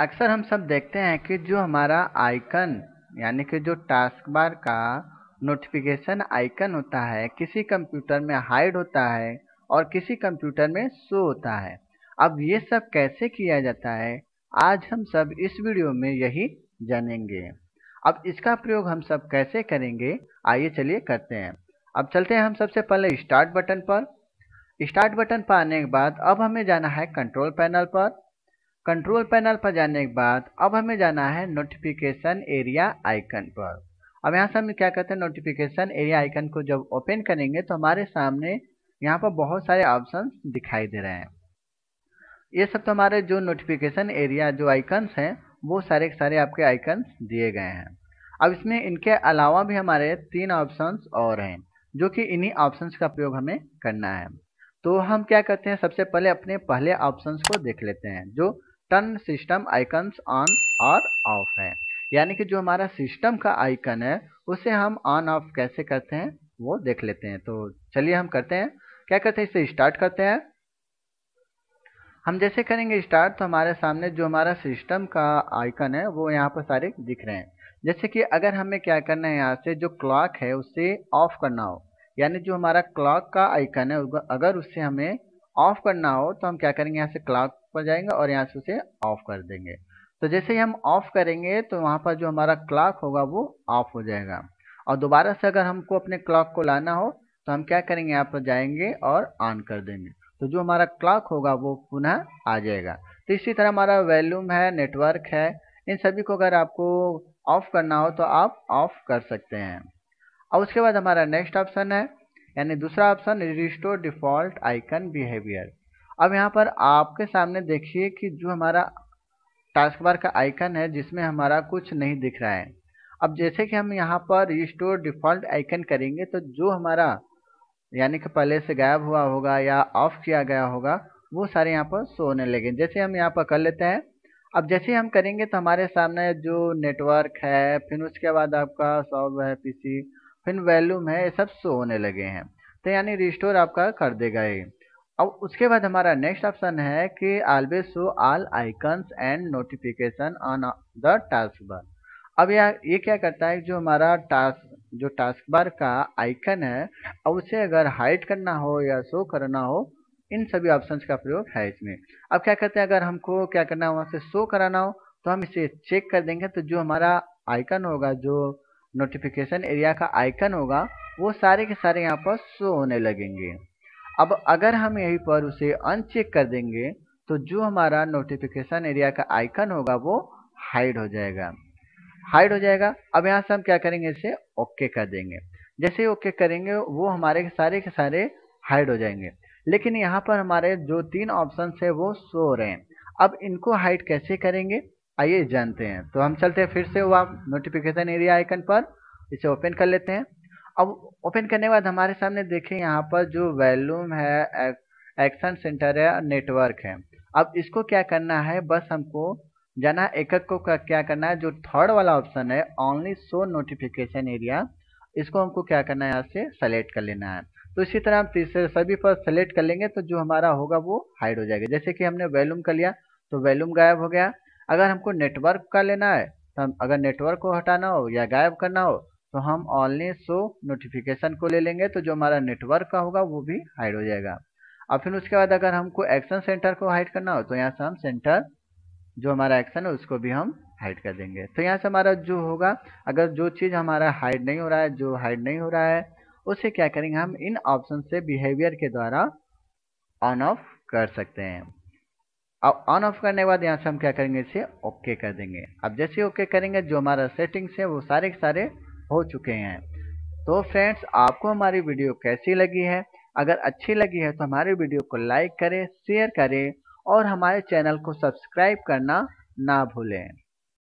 अक्सर हम सब देखते हैं कि जो हमारा आइकन यानी कि जो टास्क बार का नोटिफिकेशन आइकन होता है किसी कंप्यूटर में हाइड होता है और किसी कंप्यूटर में शो होता है अब ये सब कैसे किया जाता है आज हम सब इस वीडियो में यही जानेंगे अब इसका प्रयोग हम सब कैसे करेंगे आइए चलिए करते हैं अब चलते हैं हम सबसे पहले स्टार्ट बटन पर स्टार्ट बटन पर आने के बाद अब हमें जाना है कंट्रोल पैनल पर कंट्रोल पैनल पर जाने के बाद अब हमें जाना है नोटिफिकेशन एरिया आइकन पर अब यहाँ से हम क्या करते हैं नोटिफिकेशन एरिया आइकन को जब ओपन करेंगे तो हमारे सामने यहाँ पर बहुत सारे ऑप्शन दिखाई दे रहे हैं ये सब तो हमारे जो नोटिफिकेशन एरिया जो आइकन्स हैं वो सारे के सारे आपके आइकन्स दिए गए हैं अब इसमें इनके अलावा भी हमारे तीन ऑप्शंस और हैं जो कि इन्हीं ऑप्शंस का प्रयोग हमें करना है तो हम क्या करते हैं सबसे पहले अपने पहले ऑप्शंस को देख लेते हैं जो टर्न सिस्टम आइकन्स ऑन और ऑफ हैं यानी कि जो हमारा सिस्टम का आइकन है उसे हम ऑन ऑफ कैसे करते हैं वो देख लेते हैं तो चलिए हम करते हैं क्या करते हैं इसे स्टार्ट करते हैं हम जैसे करेंगे स्टार्ट तो हमारे सामने जो हमारा सिस्टम का आइकन है वो यहाँ पर सारे दिख रहे हैं जैसे कि अगर हमें क्या करना है यहाँ से जो क्लॉक है उसे ऑफ करना हो यानी जो हमारा क्लॉक का आइकन है अगर उससे हमें ऑफ करना हो तो हम क्या करेंगे यहाँ से क्लॉक पर जाएंगे और यहाँ से उसे ऑफ कर देंगे तो जैसे ही हम ऑफ करेंगे तो वहाँ पर जो हमारा क्लॉक होगा वो ऑफ हो जाएगा और दोबारा से अगर हमको अपने क्लॉक को लाना हो तो हम क्या करेंगे यहाँ पर जाएंगे और ऑन कर देंगे तो जो हमारा क्लॉक होगा वो पुनः आ जाएगा तो इसी तरह हमारा वैल्यूम है नेटवर्क है इन सभी को अगर आपको ऑफ करना हो तो आप ऑफ कर सकते हैं और उसके बाद हमारा नेक्स्ट ऑप्शन है यानी दूसरा option restore default icon behaviour अब यहाँ पर आपके सामने देखिए कि जो हमारा टास्क बार का आइकन है जिसमें हमारा कुछ नहीं दिख रहा है अब जैसे कि हम यहाँ पर रिस्टोर डिफॉल्ट आइकन करेंगे तो जो हमारा यानी कि पहले से गायब हुआ होगा या ऑफ किया गया होगा वो सारे यहाँ पर शो होने लगे जैसे हम यहाँ पर कर लेते हैं अब जैसे हम करेंगे तो हमारे सामने जो नेटवर्क है फिर उसके बाद आपका सॉफ्ट है पीसी फिर वैल्यू में ये सब शो होने लगे हैं तो यानी रिस्टोर आपका कर देगा ये अब उसके बाद हमारा नेक्स्ट ऑप्शन है कि always show all icons and notification on the taskbar अब यह ये क्या करता है जो हमारा टास्क जो टास्क बार का आइकन है अब उसे अगर हाइड करना हो या शो करना हो इन सभी ऑप्शंस का प्रयोग है इसमें अब क्या करते हैं अगर हमको क्या करना है वहाँ से शो कराना हो तो हम इसे चेक कर देंगे तो जो हमारा आइकन होगा जो नोटिफिकेशन एरिया का आइकन होगा वो सारे के सारे यहाँ पर शो होने लगेंगे अब अगर हम यहीं पर उसे अनचेक कर देंगे तो जो हमारा नोटिफिकेशन एरिया का आइकन होगा वो हाइड हो जाएगा हाइड हो जाएगा अब यहाँ से हम क्या करेंगे इसे ओके कर देंगे जैसे ओके करेंगे वो हमारे सारे के सारे हाइड हो जाएंगे लेकिन यहाँ पर हमारे जो तीन ऑप्शन है वो शो हो रहे हैं अब इनको हाइड कैसे करेंगे आइए जानते हैं तो हम चलते हैं फिर से वह नोटिफिकेशन एरिया आइकन पर इसे ओपन कर लेते हैं अब ओपन करने के बाद हमारे सामने देखें यहाँ पर जो वैल्यूम है एक्शन सेंटर है नेटवर्क है अब इसको क्या करना है बस हमको जाना एकक को क्या करना है जो थर्ड वाला ऑप्शन है ऑनली सो नोटिफिकेशन एरिया इसको हमको क्या करना है यहाँ से सेलेक्ट कर लेना है तो इसी तरह हम तीसरे सभी पर सेलेक्ट कर लेंगे तो जो हमारा होगा वो हाइड हो जाएगा जैसे कि हमने वैल्यूम कर लिया तो वैल्यूम गायब हो गया अगर हमको नेटवर्क का लेना है तो हम अगर नेटवर्क को हटाना हो या गायब करना हो तो हम ऑनली शो नोटिफिकेशन को ले लेंगे तो जो हमारा नेटवर्क का होगा वो भी हाइड हो जाएगा और फिर उसके बाद अगर हमको एक्शन सेंटर को हाइड करना हो तो यहाँ से हम सेंटर जो हमारा एक्शन है उसको भी हम हाइड कर देंगे तो यहाँ से हमारा जो होगा अगर जो चीज़ हमारा हाइड नहीं हो रहा है जो हाइड नहीं हो रहा है उसे क्या करेंगे हम इन ऑप्शन से बिहेवियर के द्वारा ऑन ऑफ कर सकते हैं अब ऑन ऑफ करने के बाद यहाँ से हम क्या करेंगे इसे ओके कर देंगे अब जैसे ओके करेंगे जो हमारा सेटिंग्स है वो सारे के सारे हो चुके हैं तो फ्रेंड्स आपको हमारी वीडियो कैसी लगी है अगर अच्छी लगी है तो हमारे वीडियो को लाइक करें शेयर करें और हमारे चैनल को सब्सक्राइब करना ना भूलें